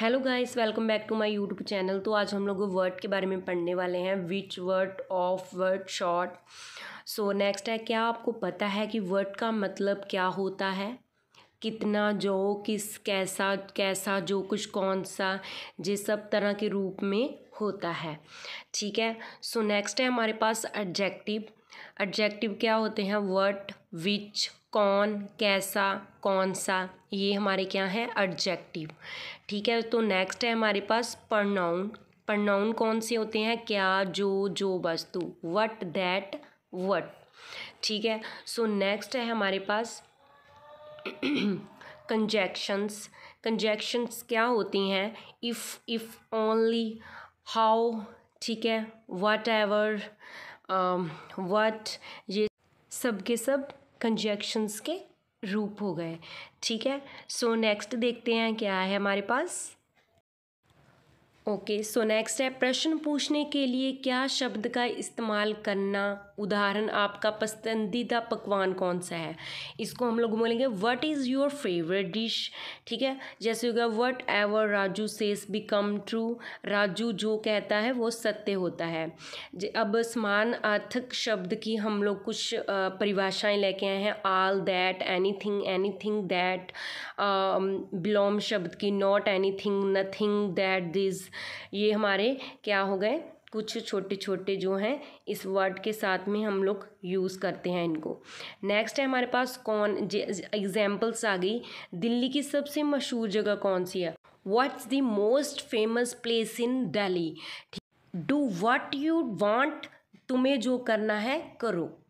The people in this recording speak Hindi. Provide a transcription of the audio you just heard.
hello guys welcome back to my YouTube channel तो आज हम लोग वर्ड के बारे में पढ़ने वाले हैं which word of word short so next है क्या आपको पता है कि वर्ड का मतलब क्या होता है कितना जो किस कैसा कैसा जो कुछ कौन सा जिस सब तरह के रूप में होता है ठीक है सो नेक्स्ट है हमारे पास एडजेक्टिव एडजेक्टिव क्या होते हैं वट विच कौन कैसा कौन सा ये हमारे क्या है एडजेक्टिव ठीक है तो नेक्स्ट है हमारे पास प्रनाउन प्रनाउन कौन से होते हैं क्या जो जो वस्तु वट दैट वट ठीक है सो नेक्स्ट है हमारे पास कंजेक्शंस कंजेक्शंस क्या होती हैं इफ़ इफ़ ओनली हाउ ठीक है वट एवर वट ये सब के सब कंजेक्शंस के रूप हो गए ठीक है सो so, नेक्स्ट देखते हैं क्या है हमारे पास ओके सो नेक्स्ट है प्रश्न पूछने के लिए क्या शब्द का इस्तेमाल करना उदाहरण आपका पसंदीदा पकवान कौन सा है इसको हम लोग बोलेंगे what is your favourite dish ठीक है जैसे होगा whatever Raju says become true Raju जो कहता है वो सत्य होता है अब समान अर्थक शब्द की हम लोग कुछ परिभाषाएं लेके आए हैं all that anything anything that बिलोम शब्द की not anything nothing that this ये हमारे क्या हो गए कुछ छोटे छोटे जो हैं इस वर्ड के साथ में हम लोग यूज़ करते हैं इनको नेक्स्ट है हमारे पास कौन एग्जाम्पल्स आ गई दिल्ली की सबसे मशहूर जगह कौन सी है what's the most famous place in Delhi do what you want तुम्हें जो करना है करो